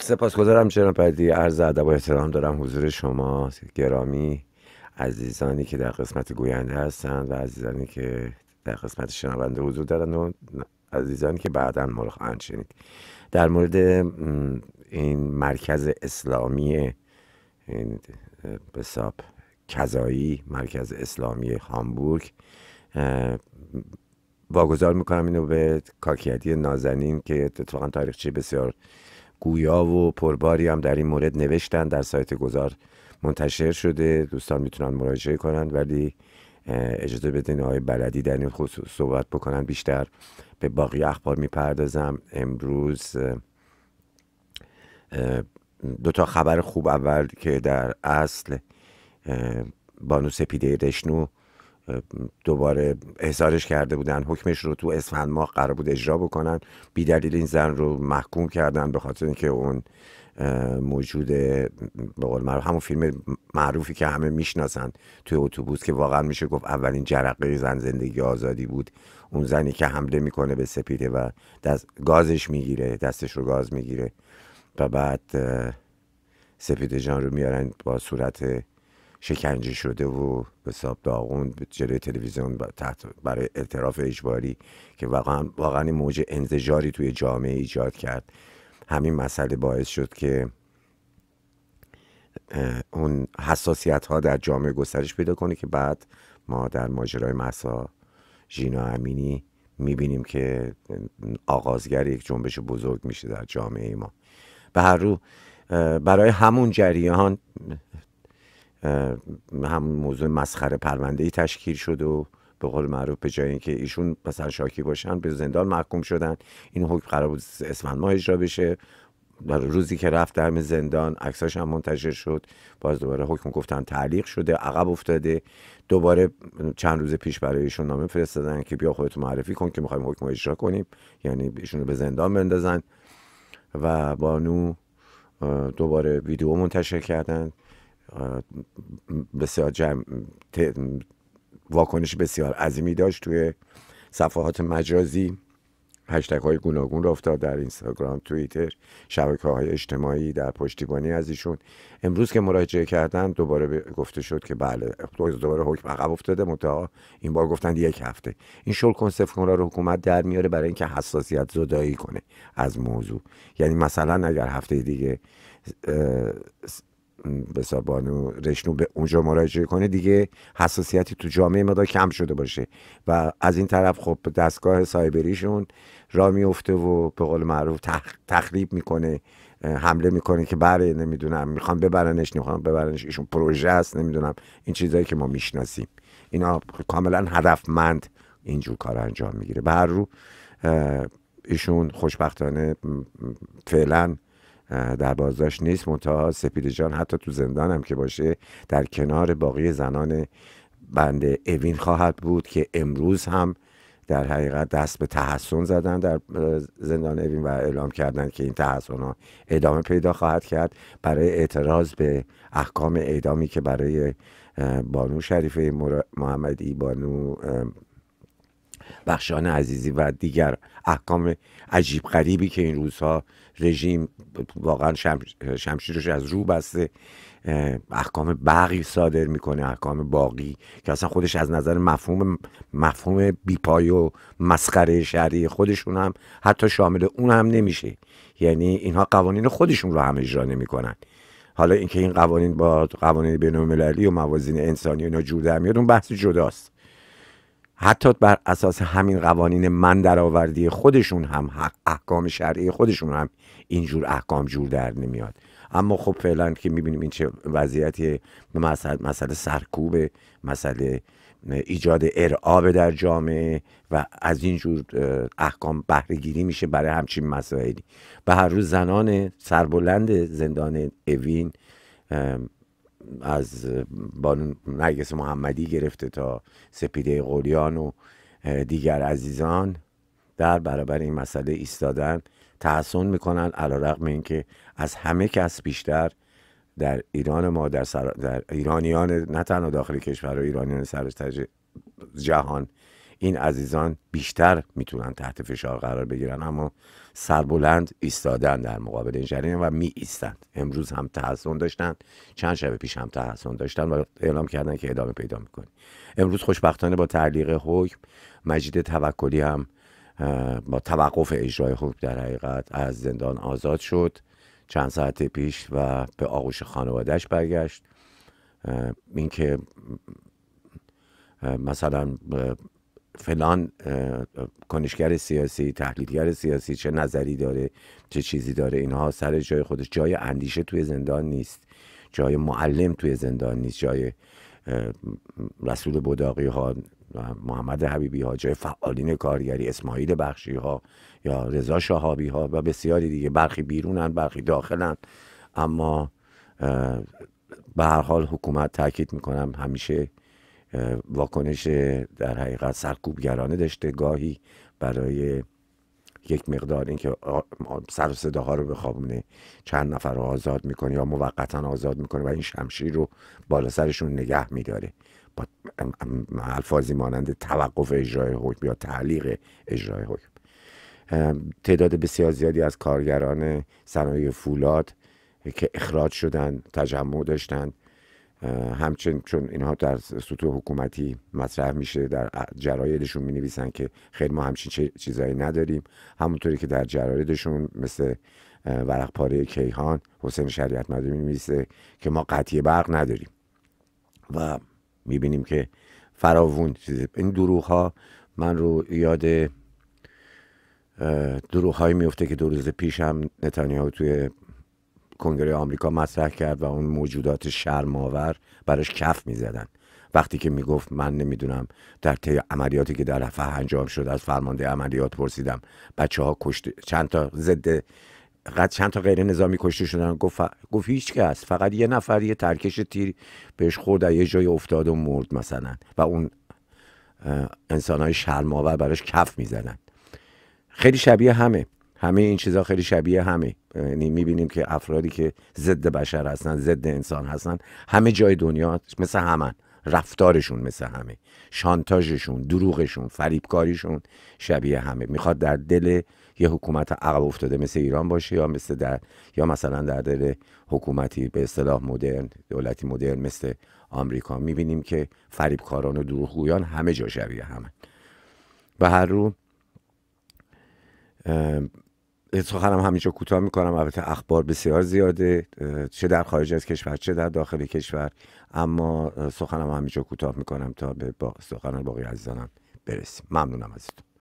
سپاسگزارم چرا پردی عرض ادب و احترام دارم حضور شما گرامی عزیزانی که در قسمت گوینده هستند و عزیزانی که در قسمت شنونده حضور دارن و عزیزانی که بعدا ما خواهند شنید در مورد این مرکز اسلامی این بساب کذایی مرکز اسلامی هامبورگ واگذار میکنم اینو به کاکیدی نازنین که اتفاقا تاریخچه بسیار گویا و پرباری هم در این مورد نوشتن در سایت گذار منتشر شده دوستان میتونن مراجعه کنند ولی اجازه بدین آقای بلدی در این خصوص صحبت بکنن بیشتر به باقی اخبار میپردازم امروز دو تا خبر خوب اول که در اصل بانو سپیده رشنو دوباره احضارش کرده بودن حکمش رو تو اسفند ماه قرار بود اجرا بکنن بی دلیل این زن رو محکوم کردن به خاطر اینکه اون موجود به همون فیلم معروفی که همه میشناسن توی اتوبوس که واقعا میشه گفت اولین جرقه زن زندگی آزادی بود اون زنی که حمله میکنه به سپیده و دست گازش میگیره دستش رو گاز میگیره و بعد سپیده جان رو میارن با صورت شکنجه شده و به حساب داغون جلوی تلویزیون تحت برای اعتراف اجباری که واقعا واقعا موج انزجاری توی جامعه ایجاد کرد همین مسئله باعث شد که اون حساسیت ها در جامعه گسترش پیدا کنه که بعد ما در ماجرای مسا ژینا امینی میبینیم که آغازگر یک جنبش بزرگ میشه در جامعه ما به هر رو برای همون جریان هم موضوع مسخره پرونده ای تشکیل شد و به قول معروف به جای اینکه ایشون مثلا شاکی باشن به زندان محکوم شدن این حکم قرار بود اسفند ماه اجرا بشه در روزی که رفت در زندان عکساش هم منتشر شد باز دوباره حکم گفتن تعلیق شده عقب افتاده دوباره چند روز پیش برای ایشون نامه فرستادن که بیا خودت معرفی کن که میخوایم حکم اجرا کنیم یعنی ایشون رو به زندان بندازن و بانو دوباره ویدیو منتشر کردن بسیار جمع واکنش بسیار عظیمی داشت توی صفحات مجازی هشتگ های گوناگون را افتاد در اینستاگرام توییتر شبکه های اجتماعی در پشتیبانی از ایشون امروز که مراجعه کردن دوباره گفته شد که بله دوباره حکم عقب افتاده منتها این بار گفتن یک هفته این شل کن را حکومت در میاره برای اینکه حساسیت زدایی کنه از موضوع یعنی مثلا اگر هفته دیگه به بانو رشنو به اونجا مراجعه کنه دیگه حساسیتی تو جامعه مدار کم شده باشه و از این طرف خب دستگاه سایبریشون را میفته و به قول معروف تخریب میکنه حمله میکنه که بره نمیدونم میخوان ببرنش میخوان ببرنش ایشون پروژه است نمیدونم این چیزایی که ما میشناسیم اینا کاملا هدفمند اینجور کار انجام میگیره به هر رو ایشون خوشبختانه فعلا در بازداشت نیست منتها سپید جان حتی تو زندان هم که باشه در کنار باقی زنان بند اوین خواهد بود که امروز هم در حقیقت دست به تحسن زدن در زندان اوین و اعلام کردن که این تحسن ها ادامه پیدا خواهد کرد برای اعتراض به احکام اعدامی که برای بانو شریفه محمدی بانو بخشان عزیزی و دیگر احکام عجیب غریبی که این روزها رژیم واقعا شمشیرش از رو بسته احکام باقی صادر میکنه احکام باقی که اصلا خودش از نظر مفهوم مفهوم بیپای و مسخره شهری خودشون هم حتی شامل اون هم نمیشه یعنی اینها قوانین خودشون رو هم اجرا نمیکنن حالا اینکه این قوانین با قوانین بین و موازین انسانی اینا جور در میاد اون بحث جداست حتی بر اساس همین قوانین من درآوردی خودشون هم احکام شرعی خودشون هم اینجور احکام جور در نمیاد اما خب فعلا که میبینیم این چه وضعیتی مسئله سرکوب مسئله ایجاد ارعاب در جامعه و از اینجور احکام بهرهگیری میشه برای همچین مسائلی و هر روز زنان سربلند زندان اوین از بانو نرگس محمدی گرفته تا سپیده قلیان و دیگر عزیزان در برابر این مسئله ایستادن تحسن میکنن علا رقم این که از همه کس بیشتر در ایران ما در, سر... در ایرانیان نه تنها داخل کشور و ایرانیان سر جهان این عزیزان بیشتر میتونن تحت فشار قرار بگیرن اما سربلند ایستادن در مقابل این جریان و می ایستند امروز هم تحسن داشتن چند شب پیش هم تحسن داشتن و اعلام کردن که ادامه پیدا میکنه امروز خوشبختانه با تعلیق حکم مجید توکلی هم با توقف اجرای حکم در حقیقت از زندان آزاد شد چند ساعت پیش و به آغوش خانوادهش برگشت اینکه مثلا فلان کنشگر سیاسی تحلیلگر سیاسی چه نظری داره چه چیزی داره اینها سر جای خودش جای اندیشه توی زندان نیست جای معلم توی زندان نیست جای رسول بوداقی ها محمد حبیبی ها جای فعالین کارگری اسماعیل بخشی ها یا رضا شهابی ها و بسیاری دیگه برخی بیرونن برخی داخلن اما به هر حال حکومت تاکید میکنم همیشه واکنش در حقیقت سرکوبگرانه داشته گاهی برای یک مقدار اینکه سر و صداها رو بخوابونه چند نفر رو آزاد میکنه یا موقتا آزاد میکنه و این شمشیر رو بالا سرشون نگه میداره با الفاظی مانند توقف اجرای حکم یا تعلیق اجرای حکم تعداد بسیار زیادی از کارگران صنایع فولاد که اخراج شدن تجمع داشتند همچنین چون اینها در سطوح حکومتی مطرح میشه در جرایدشون مینویسن که خیلی ما همچین چیزایی نداریم همونطوری که در جرایدشون مثل ورق پاره کیهان حسین شریعت مداری مینویسه که ما قطعی برق نداریم و میبینیم که فراوون این دروغ ها من رو یاد دروغ هایی میفته که دو روز پیش هم نتانیاهو توی کنگره آمریکا مطرح کرد و اون موجودات شرماور براش کف زدن وقتی که میگفت من نمیدونم در طی عملیاتی که در رفح انجام شد از فرمانده عملیات پرسیدم بچه ها کشته چند تا زده چند تا غیر نظامی کشته شدن گفت, گفت هیچ فقط یه نفر یه ترکش تیر بهش خورد یه جای افتاد و مرد مثلا و اون انسان های شرماور براش کف میزنن خیلی شبیه همه همه این چیزها خیلی شبیه همه یعنی میبینیم که افرادی که ضد بشر هستن ضد انسان هستن همه جای دنیا مثل همن رفتارشون مثل همه شانتاژشون دروغشون فریبکاریشون شبیه همه میخواد در دل یه حکومت عقب افتاده مثل ایران باشه یا مثل در یا مثلا در دل حکومتی به اصطلاح مدرن دولتی مدرن مثل آمریکا میبینیم که فریبکاران و دروغگویان همه جا شبیه همن و هر رو سخنم همینجا کوتاه میکنم البته اخبار بسیار زیاده چه در خارج از کشور چه در داخل کشور اما سخنم همینجا کوتاه میکنم تا به با سخنان باقی عزیزانم برسیم ممنونم ازتون